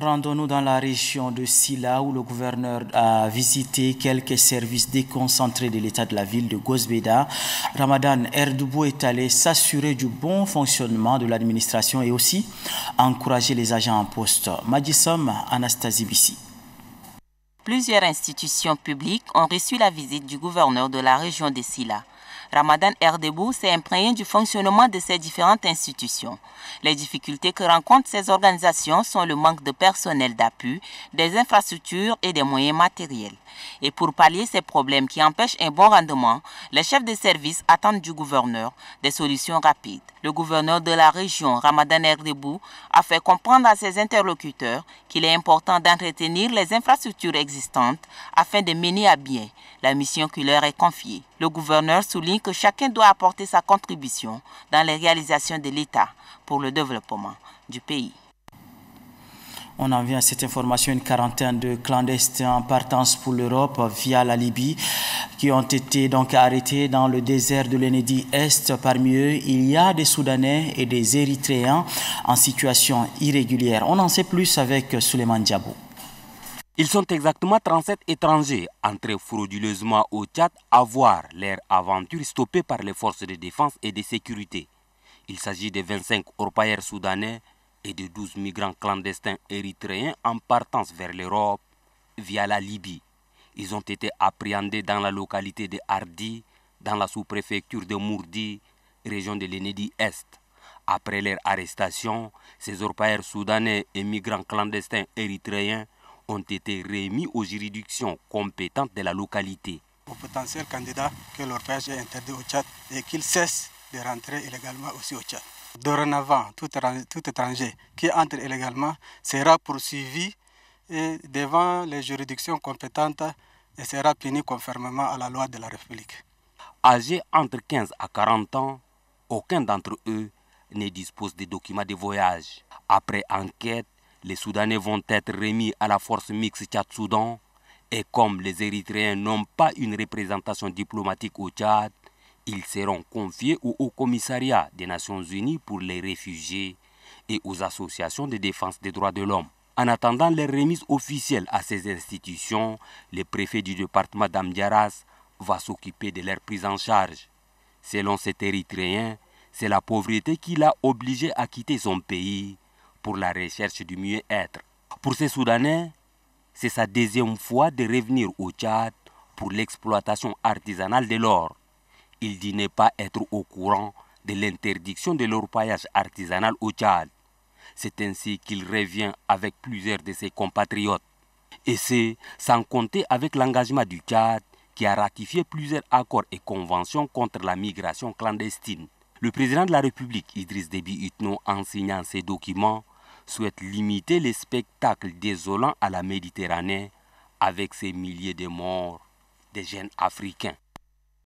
Rendons-nous dans la région de Silla où le gouverneur a visité quelques services déconcentrés de l'état de la ville de Gosbeda. Ramadan Erdoubou est allé s'assurer du bon fonctionnement de l'administration et aussi encourager les agents en poste. Majissom Anastasie Bissi. Plusieurs institutions publiques ont reçu la visite du gouverneur de la région de Silla. Ramadan Erdebou s'est imprégné du fonctionnement de ces différentes institutions. Les difficultés que rencontrent ces organisations sont le manque de personnel d'appui, des infrastructures et des moyens matériels. Et pour pallier ces problèmes qui empêchent un bon rendement, les chefs de service attendent du gouverneur des solutions rapides. Le gouverneur de la région, Ramadan Erdebou, a fait comprendre à ses interlocuteurs qu'il est important d'entretenir les infrastructures existantes afin de mener à bien la mission qui leur est confiée. Le gouverneur souligne que chacun doit apporter sa contribution dans les réalisations de l'État pour le développement du pays. On en vient à cette information, une quarantaine de clandestins en partance pour l'Europe via la Libye qui ont été donc arrêtés dans le désert de l'Enedi Est. Parmi eux, il y a des Soudanais et des Érythréens en situation irrégulière. On en sait plus avec Souleymane Diabou. Ils sont exactement 37 étrangers entrés frauduleusement au Tchad à voir leur aventure stoppée par les forces de défense et de sécurité. Il s'agit de 25 orpailleurs soudanais et de 12 migrants clandestins érythréens en partance vers l'Europe via la Libye. Ils ont été appréhendés dans la localité de Hardi, dans la sous-préfecture de Mourdi, région de l'Enedi Est. Après leur arrestation, ces orpailleurs soudanais et migrants clandestins érythréens ont été remis aux juridictions compétentes de la localité. Aux potentiels candidats que leur voyage est interdit au Tchad et qu'ils cessent de rentrer illégalement aussi au Tchad. Dorénavant, tout, tout étranger qui entre illégalement sera poursuivi et devant les juridictions compétentes et sera puni conformément à la loi de la République. Âgés entre 15 à 40 ans, aucun d'entre eux ne dispose des documents de voyage. Après enquête, les Soudanais vont être remis à la force mixte Tchad-Soudan et comme les Érythréens n'ont pas une représentation diplomatique au Tchad, ils seront confiés au Commissariat des Nations Unies pour les réfugiés et aux associations de défense des droits de l'homme. En attendant les remises officielles à ces institutions, le préfet du département d'Amdiaras va s'occuper de leur prise en charge. Selon cet Érythréen, c'est la pauvreté qui l'a obligé à quitter son pays pour la recherche du mieux-être. Pour ces Soudanais, c'est sa deuxième fois de revenir au Tchad pour l'exploitation artisanale de l'or. Il dit ne pas être au courant de l'interdiction de l'orpaillage artisanal au Tchad. C'est ainsi qu'il revient avec plusieurs de ses compatriotes. Et c'est sans compter avec l'engagement du Tchad qui a ratifié plusieurs accords et conventions contre la migration clandestine. Le président de la République, Idriss Déby Itno, en signant ces documents, souhaite limiter les spectacles désolants à la Méditerranée avec ses milliers de morts des jeunes Africains.